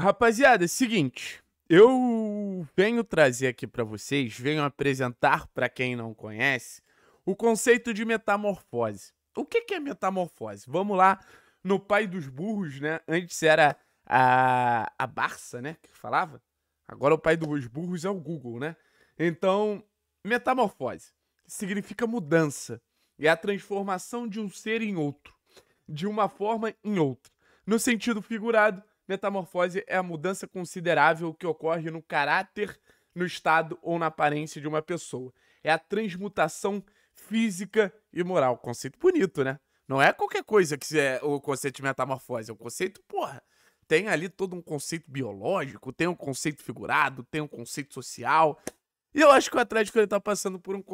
Rapaziada, é seguinte, eu venho trazer aqui para vocês, venho apresentar para quem não conhece, o conceito de metamorfose. O que, que é metamorfose? Vamos lá, no pai dos burros, né? Antes era a, a Barça, né? Que falava. Agora o pai dos burros é o Google, né? Então, metamorfose significa mudança. É a transformação de um ser em outro, de uma forma em outra. No sentido figurado, Metamorfose é a mudança considerável que ocorre no caráter, no estado ou na aparência de uma pessoa. É a transmutação física e moral. Conceito bonito, né? Não é qualquer coisa que é o conceito de metamorfose, é um conceito, porra. Tem ali todo um conceito biológico, tem um conceito figurado, tem um conceito social. E eu acho que o Atlético ele está passando por um,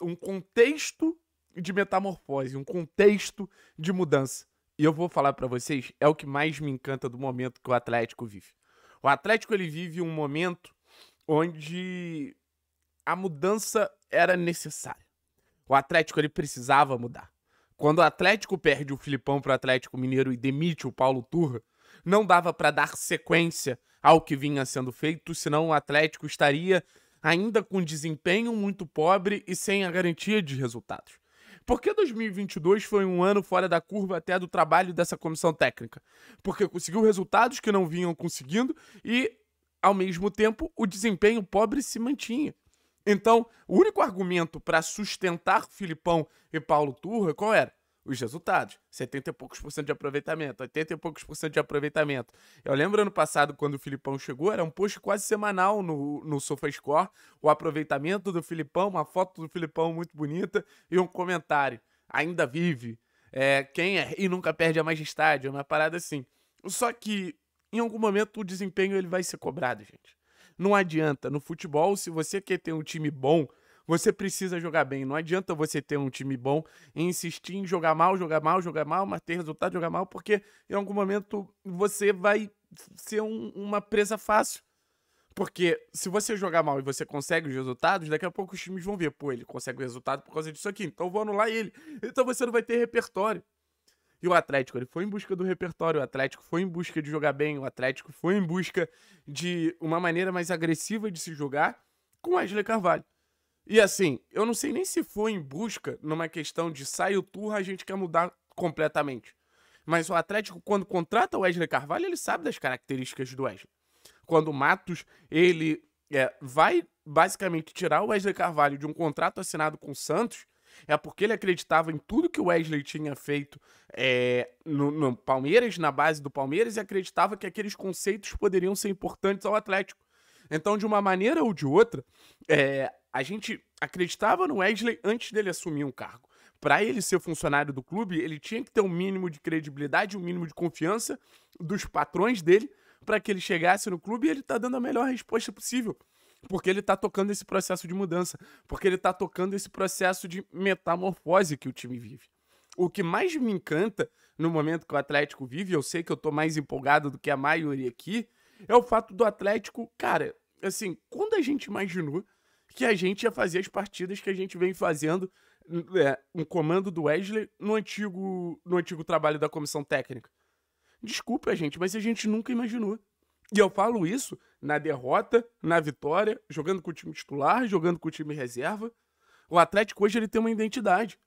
um contexto de metamorfose, um contexto de mudança e eu vou falar para vocês, é o que mais me encanta do momento que o Atlético vive. O Atlético ele vive um momento onde a mudança era necessária. O Atlético ele precisava mudar. Quando o Atlético perde o Filipão para o Atlético Mineiro e demite o Paulo Turra, não dava para dar sequência ao que vinha sendo feito, senão o Atlético estaria ainda com desempenho muito pobre e sem a garantia de resultados. Porque 2022 foi um ano fora da curva até do trabalho dessa comissão técnica? Porque conseguiu resultados que não vinham conseguindo e, ao mesmo tempo, o desempenho pobre se mantinha. Então, o único argumento para sustentar Filipão e Paulo Turra qual era? os resultados. 70 e poucos por cento de aproveitamento, 80 e poucos por cento de aproveitamento. Eu lembro ano passado, quando o Filipão chegou, era um post quase semanal no, no SofaScore, o aproveitamento do Filipão, uma foto do Filipão muito bonita e um comentário. Ainda vive. É, quem é e nunca perde a majestade, é uma parada assim. Só que, em algum momento, o desempenho ele vai ser cobrado, gente. Não adianta. No futebol, se você quer ter um time bom, você precisa jogar bem. Não adianta você ter um time bom e insistir em jogar mal, jogar mal, jogar mal, mas ter resultado, jogar mal, porque em algum momento você vai ser um, uma presa fácil. Porque se você jogar mal e você consegue os resultados, daqui a pouco os times vão ver, pô, ele consegue o resultado por causa disso aqui, então vou anular ele. Então você não vai ter repertório. E o Atlético, ele foi em busca do repertório, o Atlético foi em busca de jogar bem, o Atlético foi em busca de uma maneira mais agressiva de se jogar com o Wesley Carvalho. E assim, eu não sei nem se foi em busca numa questão de sai o turra, a gente quer mudar completamente. Mas o Atlético, quando contrata o Wesley Carvalho, ele sabe das características do Wesley. Quando o Matos, ele é, vai basicamente tirar o Wesley Carvalho de um contrato assinado com o Santos, é porque ele acreditava em tudo que o Wesley tinha feito é, no, no Palmeiras, na base do Palmeiras, e acreditava que aqueles conceitos poderiam ser importantes ao Atlético. Então, de uma maneira ou de outra, é, a gente acreditava no Wesley antes dele assumir um cargo. Para ele ser funcionário do clube, ele tinha que ter um mínimo de credibilidade, um mínimo de confiança dos patrões dele para que ele chegasse no clube e ele está dando a melhor resposta possível porque ele está tocando esse processo de mudança, porque ele está tocando esse processo de metamorfose que o time vive. O que mais me encanta no momento que o Atlético vive, eu sei que eu estou mais empolgado do que a maioria aqui, é o fato do Atlético, cara, assim, quando a gente imaginou que a gente ia fazer as partidas que a gente vem fazendo, é, um comando do Wesley no antigo, no antigo trabalho da comissão técnica. Desculpa, gente, mas a gente nunca imaginou. E eu falo isso na derrota, na vitória, jogando com o time titular, jogando com o time reserva. O Atlético hoje ele tem uma identidade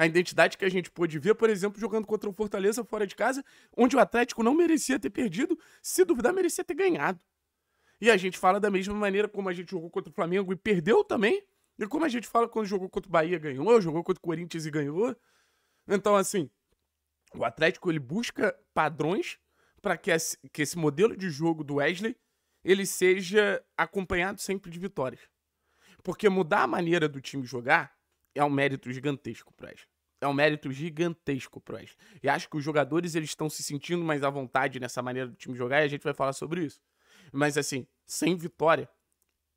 a identidade que a gente pôde ver, por exemplo, jogando contra o Fortaleza fora de casa, onde o Atlético não merecia ter perdido, se duvidar, merecia ter ganhado. E a gente fala da mesma maneira como a gente jogou contra o Flamengo e perdeu também, e como a gente fala quando jogou contra o Bahia ganhou, jogou contra o Corinthians e ganhou. Então, assim, o Atlético ele busca padrões para que, que esse modelo de jogo do Wesley ele seja acompanhado sempre de vitórias. Porque mudar a maneira do time jogar é um mérito gigantesco pro Oeste. É um mérito gigantesco pro Oeste. E acho que os jogadores eles estão se sentindo mais à vontade nessa maneira do time jogar e a gente vai falar sobre isso. Mas assim, sem vitória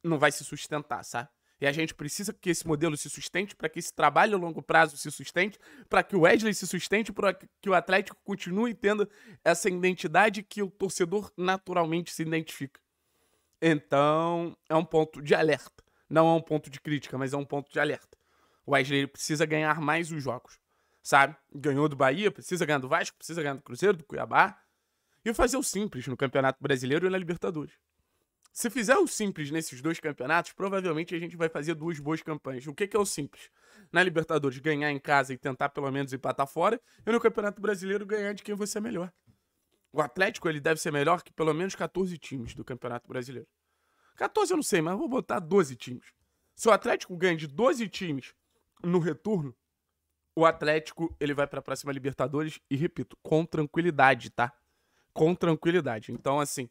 não vai se sustentar, sabe? E a gente precisa que esse modelo se sustente, para que esse trabalho a longo prazo se sustente, para que o Wesley se sustente, para que o Atlético continue tendo essa identidade que o torcedor naturalmente se identifica. Então, é um ponto de alerta. Não é um ponto de crítica, mas é um ponto de alerta. O Wesley precisa ganhar mais os jogos, sabe? Ganhou do Bahia, precisa ganhar do Vasco, precisa ganhar do Cruzeiro, do Cuiabá. E fazer o simples no Campeonato Brasileiro e na Libertadores. Se fizer o simples nesses dois campeonatos, provavelmente a gente vai fazer duas boas campanhas. O que, que é o simples? Na Libertadores, ganhar em casa e tentar pelo menos empatar fora, e no Campeonato Brasileiro, ganhar de quem você é melhor. O Atlético ele deve ser melhor que pelo menos 14 times do Campeonato Brasileiro. 14 eu não sei, mas vou botar 12 times. Se o Atlético ganha de 12 times no retorno, o Atlético ele vai para a próxima Libertadores e repito, com tranquilidade, tá? Com tranquilidade. Então, assim,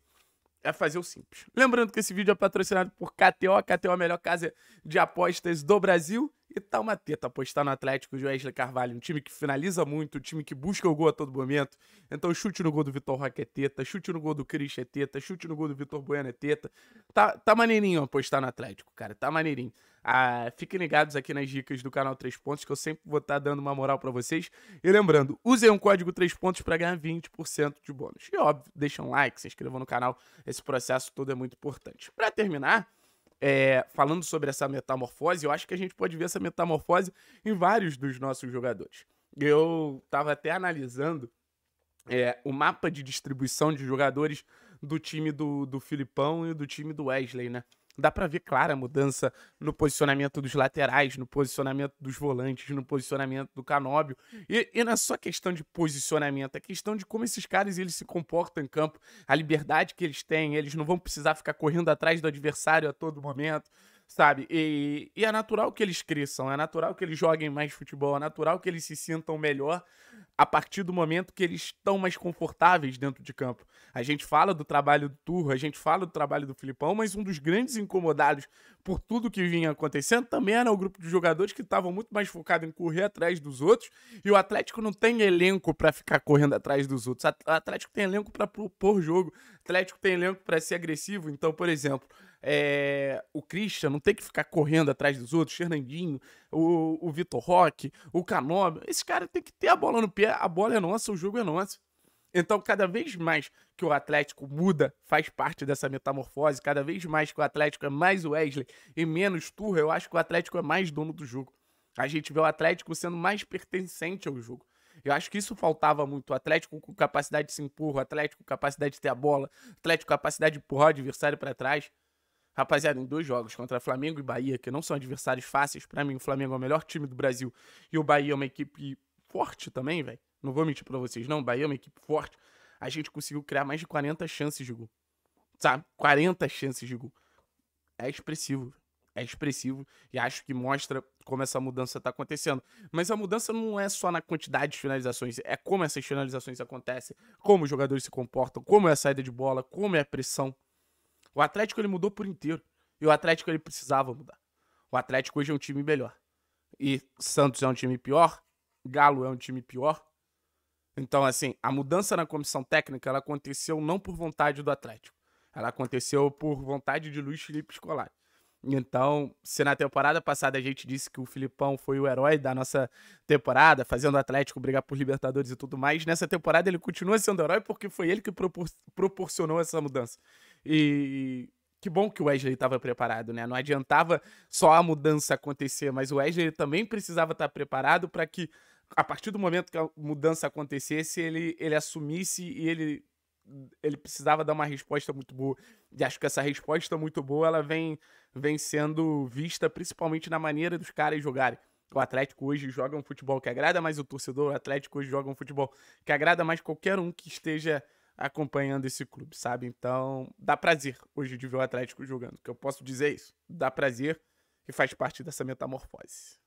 é fazer o simples. Lembrando que esse vídeo é patrocinado por KTO, KTO é a melhor casa de apostas do Brasil. E tá uma teta apostar no Atlético de Wesley Carvalho, um time que finaliza muito, um time que busca o gol a todo momento. Então chute no gol do Vitor Roque é teta, chute no gol do Cris é teta, chute no gol do Vitor Bueno é teta. Tá, tá maneirinho apostar no Atlético, cara, tá maneirinho. Ah, fiquem ligados aqui nas dicas do canal 3 Pontos, que eu sempre vou estar tá dando uma moral para vocês. E lembrando, usem um código 3 Pontos para ganhar 20% de bônus. E óbvio, deixem um like, se inscrevam no canal, esse processo todo é muito importante. Para terminar é, falando sobre essa metamorfose, eu acho que a gente pode ver essa metamorfose em vários dos nossos jogadores. Eu estava até analisando é, o mapa de distribuição de jogadores do time do, do Filipão e do time do Wesley, né? Dá para ver clara a mudança no posicionamento dos laterais, no posicionamento dos volantes, no posicionamento do Canóbio. Hum. E, e não é só questão de posicionamento, é questão de como esses caras eles se comportam em campo, a liberdade que eles têm, eles não vão precisar ficar correndo atrás do adversário a todo momento sabe? E, e, é natural que eles cresçam, é natural que eles joguem mais futebol, é natural que eles se sintam melhor a partir do momento que eles estão mais confortáveis dentro de campo. A gente fala do trabalho do Turro, a gente fala do trabalho do Filipão, mas um dos grandes incomodados por tudo que vinha acontecendo também era o grupo de jogadores que estavam muito mais focado em correr atrás dos outros e o Atlético não tem elenco para ficar correndo atrás dos outros. O Atlético tem elenco para propor jogo, o Atlético tem elenco para ser agressivo. Então, por exemplo, é, o Christian não tem que ficar correndo atrás dos outros, Fernandinho, o, o Vitor Roque, o Canob. Esse cara tem que ter a bola no pé, a bola é nossa, o jogo é nosso. Então, cada vez mais que o Atlético muda, faz parte dessa metamorfose, cada vez mais que o Atlético é mais Wesley e menos Turra, eu acho que o Atlético é mais dono do jogo. A gente vê o Atlético sendo mais pertencente ao jogo. Eu acho que isso faltava muito. O Atlético com capacidade de se impor, o Atlético com capacidade de ter a bola, o Atlético com capacidade de empurrar o adversário para trás. Rapaziada, em dois jogos contra Flamengo e Bahia, que não são adversários fáceis, para mim o Flamengo é o melhor time do Brasil e o Bahia é uma equipe forte também, velho. Não vou mentir para vocês, não. O Bahia é uma equipe forte. A gente conseguiu criar mais de 40 chances de gol. Sabe? 40 chances de gol. É expressivo. É expressivo e acho que mostra como essa mudança tá acontecendo. Mas a mudança não é só na quantidade de finalizações, é como essas finalizações acontecem, como os jogadores se comportam, como é a saída de bola, como é a pressão o Atlético ele mudou por inteiro. E o Atlético ele precisava mudar. O Atlético hoje é um time melhor. E Santos é um time pior, Galo é um time pior. Então, assim, a mudança na comissão técnica ela aconteceu não por vontade do Atlético. Ela aconteceu por vontade de Luiz Felipe Scolari. Então, se na temporada passada a gente disse que o Filipão foi o herói da nossa temporada, fazendo o Atlético brigar por Libertadores e tudo mais, nessa temporada ele continua sendo herói porque foi ele que propor proporcionou essa mudança. E que bom que o Wesley estava preparado, né? Não adiantava só a mudança acontecer, mas o Wesley também precisava estar tá preparado para que, a partir do momento que a mudança acontecesse, ele, ele assumisse e ele, ele precisava dar uma resposta muito boa. E acho que essa resposta muito boa ela vem, vem sendo vista principalmente na maneira dos caras jogarem. O Atlético hoje joga um futebol que agrada mais o torcedor, o Atlético hoje joga um futebol que agrada mais qualquer um que esteja acompanhando esse clube, sabe? Então, dá prazer hoje de ver o Atlético jogando, que eu posso dizer isso. Dá prazer e faz parte dessa metamorfose.